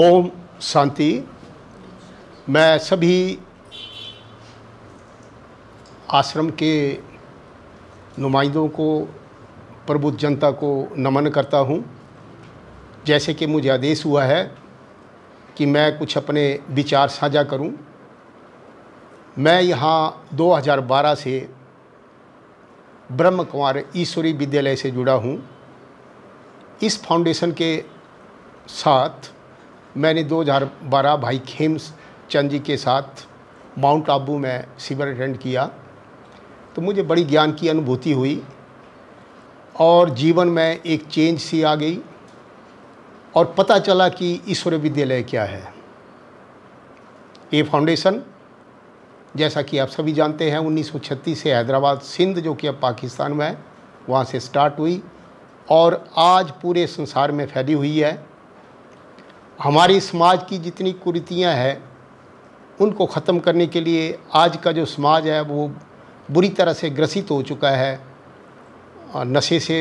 ओम शांति मैं सभी आश्रम के नुमाइंदों को प्रबुद्ध जनता को नमन करता हूँ जैसे कि मुझे आदेश हुआ है कि मैं कुछ अपने विचार साझा करूँ मैं यहाँ 2012 से ब्रह्म कुमार ईश्वरी विद्यालय से जुड़ा हूँ इस फाउंडेशन के साथ मैंने 2012 भाई खेम्स चंद जी के साथ माउंट आबू में शिविर अटेंड किया तो मुझे बड़ी ज्ञान की अनुभूति हुई और जीवन में एक चेंज सी आ गई और पता चला कि ईश्वर विद्यालय क्या है ये फाउंडेशन जैसा कि आप सभी जानते हैं उन्नीस से हैदराबाद सिंध जो कि अब पाकिस्तान में है वहाँ से स्टार्ट हुई और आज पूरे संसार में फैली हुई है हमारी समाज की जितनी कुरीतियाँ हैं उनको ख़त्म करने के लिए आज का जो समाज है वो बुरी तरह से ग्रसित हो चुका है नशे से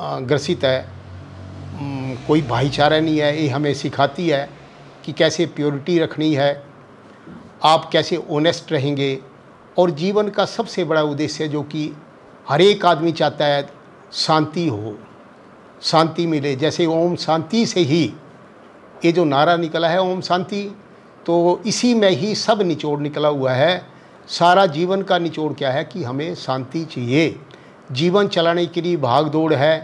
ग्रसित है कोई भाईचारा नहीं है ये हमें सिखाती है कि कैसे प्योरिटी रखनी है आप कैसे ओनेस्ट रहेंगे और जीवन का सबसे बड़ा उद्देश्य जो कि हर एक आदमी चाहता है शांति हो शांति मिले जैसे ओम शांति से ही ये जो नारा निकला है ओम शांति तो इसी में ही सब निचोड़ निकला हुआ है सारा जीवन का निचोड़ क्या है कि हमें शांति चाहिए जीवन चलाने के लिए भाग दौड़ है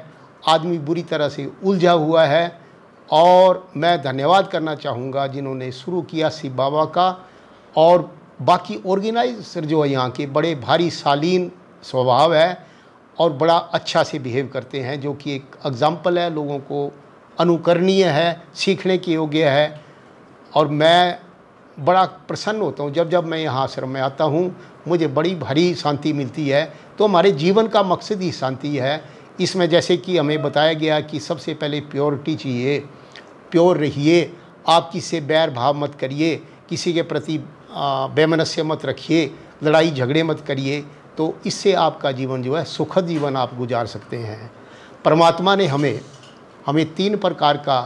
आदमी बुरी तरह से उलझा हुआ है और मैं धन्यवाद करना चाहूँगा जिन्होंने शुरू किया शिव बाबा का और बाकी ऑर्गेनाइजर जो है यहाँ के बड़े भारी शालीन स्वभाव है और बड़ा अच्छा से बिहेव करते हैं जो कि एक एग्ज़ाम्पल है लोगों को अनुकरणीय है सीखने की योग्य है और मैं बड़ा प्रसन्न होता हूँ जब जब मैं यहाँ आश्रम में आता हूँ मुझे बड़ी भारी शांति मिलती है तो हमारे जीवन का मकसद ही शांति है इसमें जैसे कि हमें बताया गया कि सबसे पहले प्योरिटी चाहिए प्योर रहिए आप किसी बैर भाव मत करिए किसी के प्रति बेमनस्य मत रखिए लड़ाई झगड़े मत करिए तो इससे आपका जीवन जो है सुखद जीवन आप गुजार सकते हैं परमात्मा ने हमें हमें तीन प्रकार का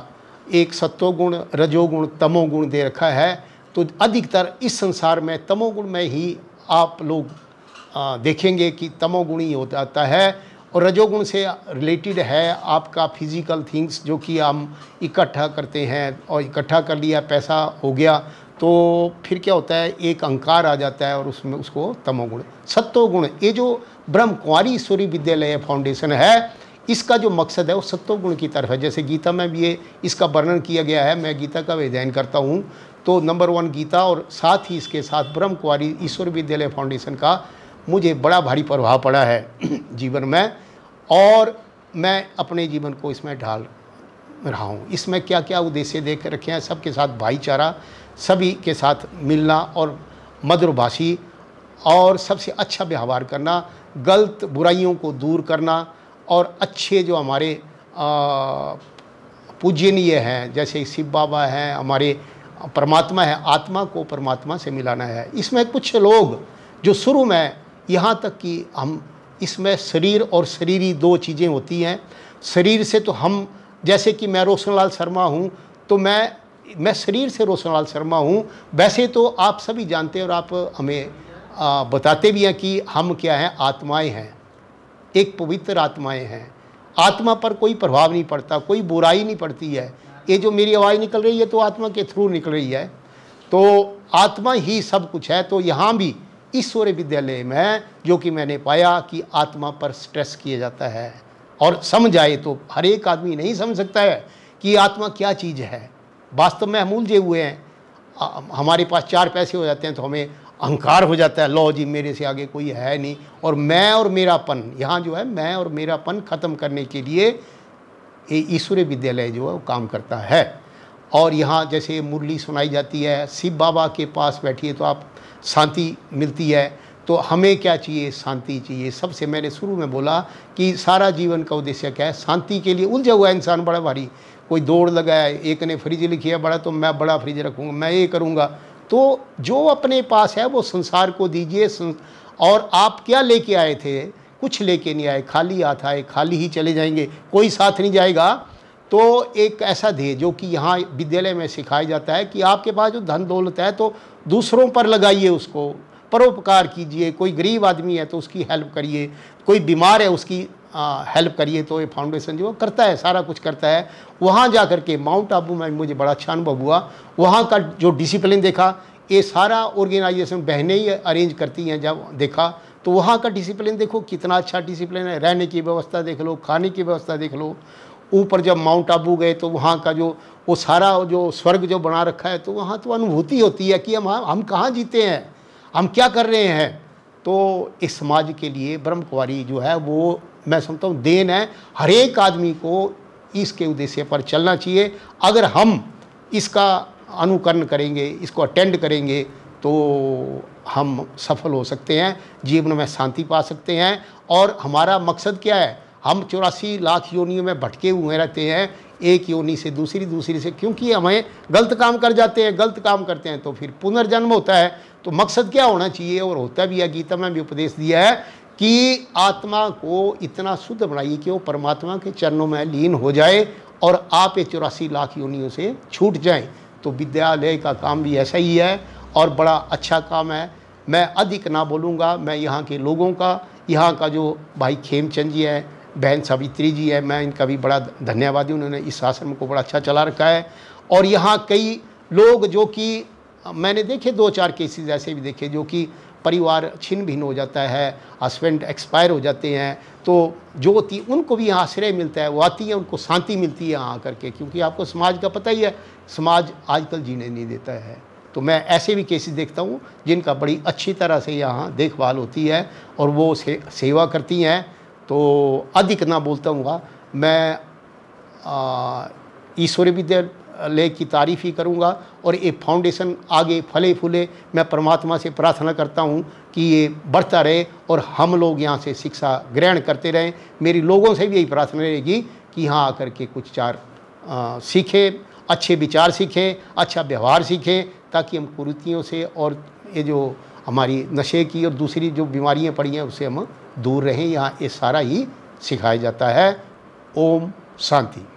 एक सत्वगुण रजोगुण तमोगुण दे रखा है तो अधिकतर इस संसार में तमोगुण में ही आप लोग आ, देखेंगे कि तमोगुण ही हो जाता है और रजोगुण से रिलेटेड है आपका फिजिकल थिंग्स जो कि हम इकट्ठा करते हैं और इकट्ठा कर लिया पैसा हो गया तो फिर क्या होता है एक अंकार आ जाता है और उसमें उसको तमोगुण सत्वगुण ये जो ब्रह्म कुमारी सूर्य विद्यालय फाउंडेशन है इसका जो मकसद है वो सत्वगुण की तरफ है जैसे गीता में भी ये इसका वर्णन किया गया है मैं गीता का अध्ययन करता हूँ तो नंबर वन गीता और साथ ही इसके साथ ब्रह्म कुमारी ईश्वर विद्यालय फाउंडेशन का मुझे बड़ा भारी प्रभाव पड़ा है जीवन में और मैं अपने जीवन को इसमें ढाल रहा हूँ इसमें क्या क्या उद्देश्य देख रखे हैं सबके साथ भाईचारा सभी के साथ मिलना और मधुरभाषी और सबसे अच्छा व्यवहार करना गलत बुराइयों को दूर करना और अच्छे जो हमारे पूजनीय हैं जैसे शिव बाबा हैं हमारे परमात्मा है आत्मा को परमात्मा से मिलाना है इसमें कुछ लोग जो शुरू में यहाँ तक कि हम इसमें शरीर और शरीरी दो चीज़ें होती हैं शरीर से तो हम जैसे कि मैं रोशनलाल शर्मा हूँ तो मैं मैं शरीर से रोशनलाल शर्मा हूँ वैसे तो आप सभी जानते हैं और आप हमें बताते भी हैं कि हम क्या हैं आत्माएं हैं एक पवित्र आत्माएं हैं आत्मा पर कोई प्रभाव नहीं पड़ता कोई बुराई नहीं पड़ती है ये जो मेरी आवाज़ निकल रही है तो आत्मा के थ्रू निकल रही है तो आत्मा ही सब कुछ है तो यहाँ भी इस सूर्य विद्यालय में जो कि मैंने पाया कि आत्मा पर स्ट्रेस किया जाता है और समझ आए तो हर एक आदमी नहीं समझ सकता है कि आत्मा क्या चीज़ है वास्तव में हम उलझे हुए हैं हमारे पास चार पैसे हो जाते हैं तो हमें अहंकार हो जाता है लो जी मेरे से आगे कोई है नहीं और मैं और मेरापन यहाँ जो है मैं और मेरापन ख़त्म करने के लिए ये ईश्वरीय विद्यालय जो है वो काम करता है और यहाँ जैसे मुरली सुनाई जाती है शिव बाबा के पास बैठिए तो आप शांति मिलती है तो हमें क्या चाहिए शांति चाहिए सबसे मैंने शुरू में बोला कि सारा जीवन का उद्देश्य क्या है शांति के लिए उलझा हुआ इंसान बड़ा भारी कोई दौड़ लगाया एक ने फ्रिज लिखी है बड़ा तो मैं बड़ा फ्रिज रखूँगा मैं ये करूँगा तो जो अपने पास है वो संसार को दीजिए और आप क्या लेके आए थे कुछ लेके नहीं आए खाली हाथ आए खाली ही चले जाएंगे कोई साथ नहीं जाएगा तो एक ऐसा ध्येय जो कि यहाँ विद्यालय में सिखाया जाता है कि आपके पास जो धन दौलत है तो दूसरों पर लगाइए उसको परोपकार कीजिए कोई गरीब आदमी है तो उसकी हेल्प करिए कोई बीमार है उसकी हेल्प करिए तो ये फाउंडेशन जो करता है सारा कुछ करता है वहाँ जा कर के माउंट आबू में मुझे बड़ा अच्छा अनुभव हुआ वहाँ का जो डिसिप्लिन देखा ये सारा ऑर्गेनाइजेशन बहनें ही अरेंज करती हैं जब देखा तो वहाँ का डिसिप्लिन देखो कितना अच्छा डिसिप्लिन है रहने की व्यवस्था देख लो खाने की व्यवस्था देख लो ऊपर जब माउंट आबू गए तो वहाँ का जो वो सारा जो स्वर्ग जो बना रखा है तो वहाँ तो अनुभूति होती है कि हम हम कहाँ जीते हैं हम क्या कर रहे हैं तो इस समाज के लिए ब्रह्म कुमारी जो है वो मैं समझता हूँ देन है हर एक आदमी को इसके उद्देश्य पर चलना चाहिए अगर हम इसका अनुकरण करेंगे इसको अटेंड करेंगे तो हम सफल हो सकते हैं जीवन में शांति पा सकते हैं और हमारा मकसद क्या है हम चौरासी लाख योनियों में भटके हुए रहते हैं एक योनी से दूसरी दूसरी से क्योंकि हमें गलत काम कर जाते हैं गलत काम करते हैं तो फिर पुनर्जन्म होता है तो मकसद क्या होना चाहिए और होता भी है गीता में भी उपदेश दिया है कि आत्मा को इतना शुद्ध बनाइए कि वो परमात्मा के चरणों में लीन हो जाए और आप ये चौरासी लाख योनियों से छूट जाएं तो विद्यालय का काम भी ऐसा ही है और बड़ा अच्छा काम है मैं अधिक ना बोलूँगा मैं यहाँ के लोगों का यहाँ का जो भाई खेमचंद जी है बहन सावित्री जी है मैं इनका भी बड़ा धन्यवादी उन्होंने इस आश्रम को बड़ा अच्छा चला रखा है और यहाँ कई लोग जो कि मैंने देखे दो चार केसेस ऐसे भी देखे जो कि परिवार छिन्न भिन्न हो जाता है हस्बैंड एक्सपायर हो जाते हैं तो जो होती उनको भी यहाँ आश्रय मिलता है वो आती है उनको शांति मिलती है यहाँ आकर के क्योंकि आपको समाज का पता ही है समाज आजकल जीने नहीं देता है तो मैं ऐसे भी केसेस देखता हूँ जिनका बड़ी अच्छी तरह से यहाँ देखभाल होती है और वो से, सेवा करती हैं तो अधिक ना बोलता हूँ मैं ईश्वरी विद्या लेख की तारीफ़ ही करूँगा और ये फाउंडेशन आगे फले फूले मैं परमात्मा से प्रार्थना करता हूँ कि ये बढ़ता रहे और हम लोग यहाँ से शिक्षा ग्रहण करते रहें मेरी लोगों से भी यही प्रार्थना रहेगी कि यहाँ आकर के कुछ चार सीखें अच्छे विचार सीखें अच्छा व्यवहार सीखें ताकि हम कुरीतियों से और ये जो हमारी नशे की और दूसरी जो बीमारियाँ पड़ी हैं उससे हम दूर रहें यहाँ ये सारा ही सिखाया जाता है ओम शांति